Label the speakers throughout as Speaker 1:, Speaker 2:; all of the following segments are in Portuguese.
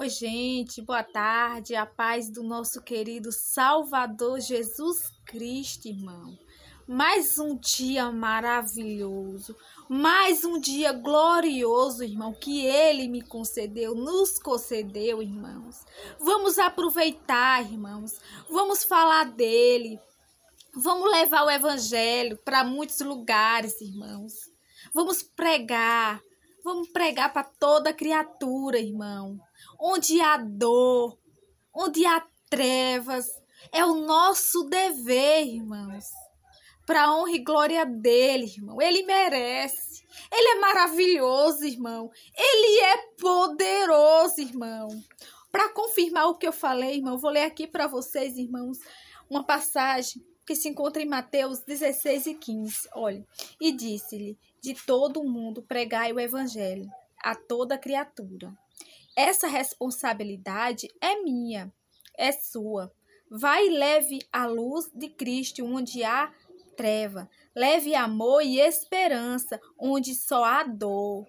Speaker 1: Oi, gente, boa tarde, a paz do nosso querido Salvador Jesus Cristo, irmão. Mais um dia maravilhoso, mais um dia glorioso, irmão, que Ele me concedeu, nos concedeu, irmãos. Vamos aproveitar, irmãos, vamos falar dele, vamos levar o Evangelho para muitos lugares, irmãos. Vamos pregar, Vamos pregar para toda criatura, irmão. Onde há dor, onde há trevas, é o nosso dever, irmãos. Para honra e glória dele, irmão. Ele merece. Ele é maravilhoso, irmão. Ele é poderoso, irmão. Para confirmar o que eu falei, irmão, eu vou ler aqui para vocês, irmãos, uma passagem que se encontra em Mateus 16 e 15. Olha, e disse-lhe: De todo o mundo pregai o evangelho a toda criatura. Essa responsabilidade é minha, é sua. Vai e leve a luz de Cristo onde há treva. Leve amor e esperança onde só há dor.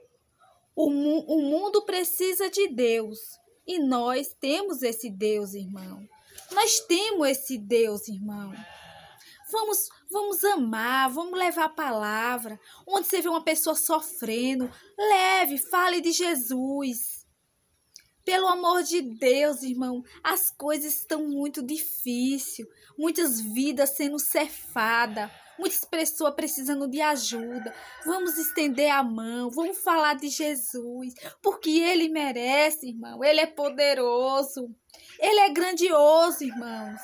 Speaker 1: O, mu o mundo precisa de Deus e nós temos esse Deus, irmão. Nós temos esse Deus, irmão. Vamos, vamos amar, vamos levar a palavra. Onde você vê uma pessoa sofrendo, leve, fale de Jesus. Pelo amor de Deus, irmão, as coisas estão muito difíceis. Muitas vidas sendo cefadas muitas pessoas precisando de ajuda. Vamos estender a mão, vamos falar de Jesus, porque ele merece, irmão. Ele é poderoso, ele é grandioso, irmãos.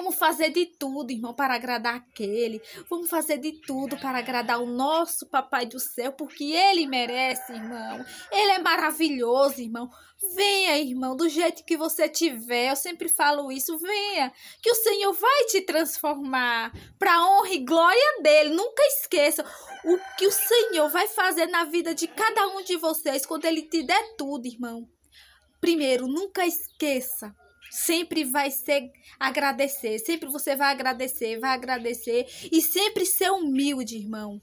Speaker 1: Vamos fazer de tudo, irmão, para agradar aquele. Vamos fazer de tudo para agradar o nosso Papai do Céu, porque ele merece, irmão. Ele é maravilhoso, irmão. Venha, irmão, do jeito que você tiver. Eu sempre falo isso. Venha, que o Senhor vai te transformar para honra e glória dele. Nunca esqueça o que o Senhor vai fazer na vida de cada um de vocês quando ele te der tudo, irmão. Primeiro, nunca esqueça sempre vai ser agradecer, sempre você vai agradecer, vai agradecer e sempre ser humilde, irmão.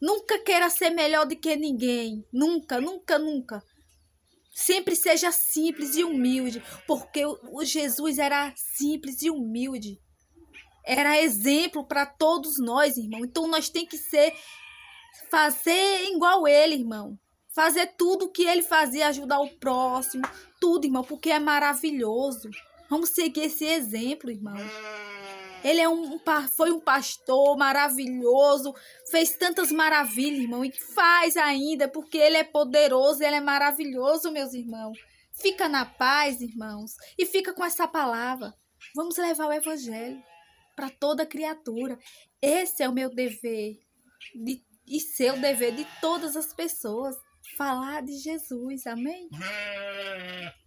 Speaker 1: Nunca queira ser melhor do que ninguém, nunca, nunca, nunca. Sempre seja simples e humilde, porque o Jesus era simples e humilde. Era exemplo para todos nós, irmão. Então nós tem que ser fazer igual ele, irmão. Fazer tudo o que ele fazia, ajudar o próximo, tudo, irmão, porque é maravilhoso. Vamos seguir esse exemplo, irmão. Ele é um, foi um pastor maravilhoso, fez tantas maravilhas, irmão, e faz ainda, porque ele é poderoso, ele é maravilhoso, meus irmãos. Fica na paz, irmãos, e fica com essa palavra. Vamos levar o evangelho para toda criatura. Esse é o meu dever de, e seu dever de todas as pessoas falar de Jesus, amém?